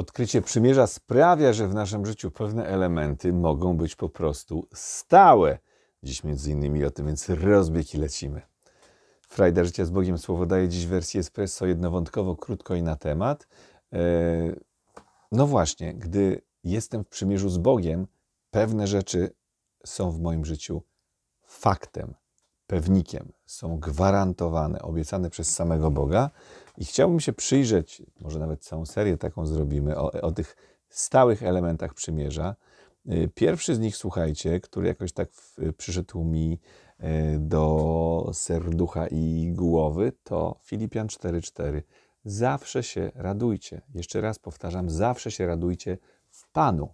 Odkrycie przymierza sprawia, że w naszym życiu pewne elementy mogą być po prostu stałe. Dziś między innymi o tym, więc rozbieg i lecimy. Frajda Życia z Bogiem Słowo daje dziś wersję espresso jednowątkowo, krótko i na temat. E, no właśnie, gdy jestem w przymierzu z Bogiem, pewne rzeczy są w moim życiu faktem pewnikiem, są gwarantowane, obiecane przez samego Boga. I chciałbym się przyjrzeć, może nawet całą serię taką zrobimy, o, o tych stałych elementach przymierza. Y, pierwszy z nich, słuchajcie, który jakoś tak y, przyszedł mi y, do serducha i głowy, to Filipian 4:4. Zawsze się radujcie. Jeszcze raz powtarzam, zawsze się radujcie w Panu.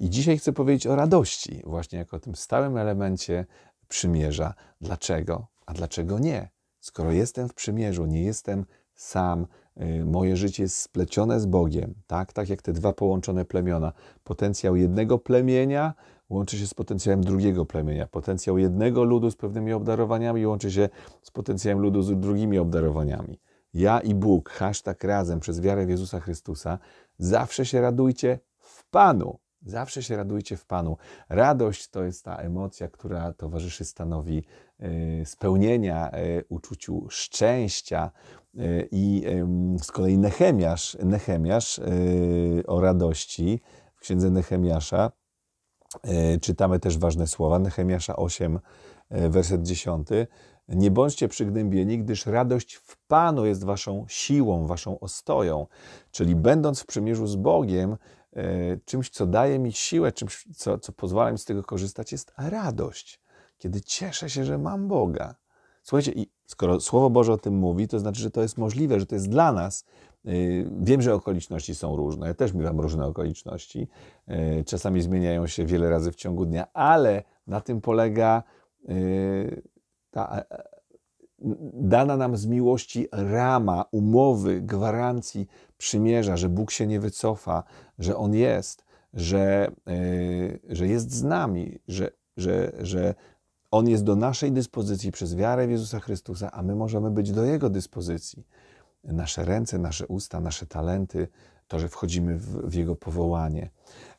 I dzisiaj chcę powiedzieć o radości, właśnie jako tym stałym elemencie przymierza. Dlaczego? A dlaczego nie? Skoro jestem w przymierzu, nie jestem sam, y, moje życie jest splecione z Bogiem, tak? tak jak te dwa połączone plemiona. Potencjał jednego plemienia łączy się z potencjałem drugiego plemienia. Potencjał jednego ludu z pewnymi obdarowaniami łączy się z potencjałem ludu z drugimi obdarowaniami. Ja i Bóg, hashtag razem przez wiarę w Jezusa Chrystusa, zawsze się radujcie w Panu. Zawsze się radujcie w Panu. Radość to jest ta emocja, która towarzyszy stanowi y, spełnienia, y, uczuciu szczęścia. Y, I z kolei Nechemiasz, Nechemiasz o radości w księdze Nechemiasza czytamy też ważne słowa. Nechemiasza 8, werset 10. Nie bądźcie przygnębieni, gdyż radość w Panu jest waszą siłą, waszą ostoją. Czyli będąc w przymierzu z Bogiem, E, czymś, co daje mi siłę, czymś, co, co pozwala mi z tego korzystać, jest radość, kiedy cieszę się, że mam Boga. Słuchajcie, i skoro Słowo Boże o tym mówi, to znaczy, że to jest możliwe, że to jest dla nas. E, wiem, że okoliczności są różne, ja też miałam różne okoliczności. E, czasami zmieniają się wiele razy w ciągu dnia, ale na tym polega ta dana nam z miłości rama, umowy, gwarancji, przymierza, że Bóg się nie wycofa, że On jest, że, yy, że jest z nami, że, że, że On jest do naszej dyspozycji przez wiarę w Jezusa Chrystusa, a my możemy być do Jego dyspozycji. Nasze ręce, nasze usta, nasze talenty, to, że wchodzimy w, w Jego powołanie.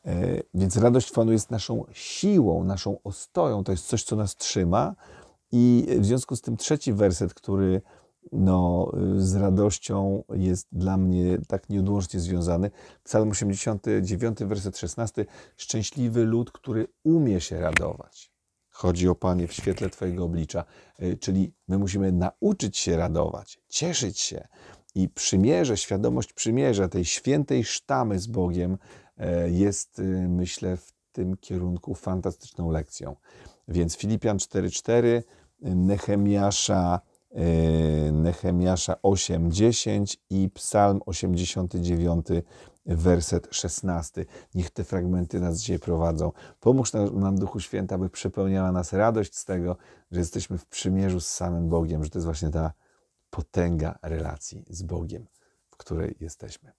E, więc radość Panu jest naszą siłą, naszą ostoją, to jest coś, co nas trzyma i w związku z tym trzeci werset, który no, y, z radością jest dla mnie tak nieodłącznie związany. Psalm 89, werset 16. Szczęśliwy lud, który umie się radować. Chodzi o Panie w świetle Twojego oblicza. Y, czyli my musimy nauczyć się radować, cieszyć się. I przymierze, świadomość przymierza, tej świętej sztamy z Bogiem y, jest, myślę, w tym kierunku fantastyczną lekcją. Więc Filipian 4:4, Nehemiasza 8:10 e, i Psalm 89, werset 16. Niech te fragmenty nas dzisiaj prowadzą. Pomóż nam, Duchu Święta, by przepełniała nas radość z tego, że jesteśmy w przymierzu z samym Bogiem, że to jest właśnie ta potęga relacji z Bogiem, w której jesteśmy.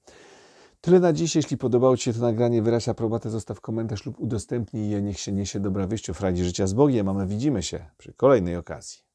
Tyle na dziś. Jeśli podobało Ci się to nagranie, wyraź aprobatę, zostaw komentarz lub udostępnij je. Niech się niesie dobra wieść o frajdzie życia z Bogiem, a my widzimy się przy kolejnej okazji.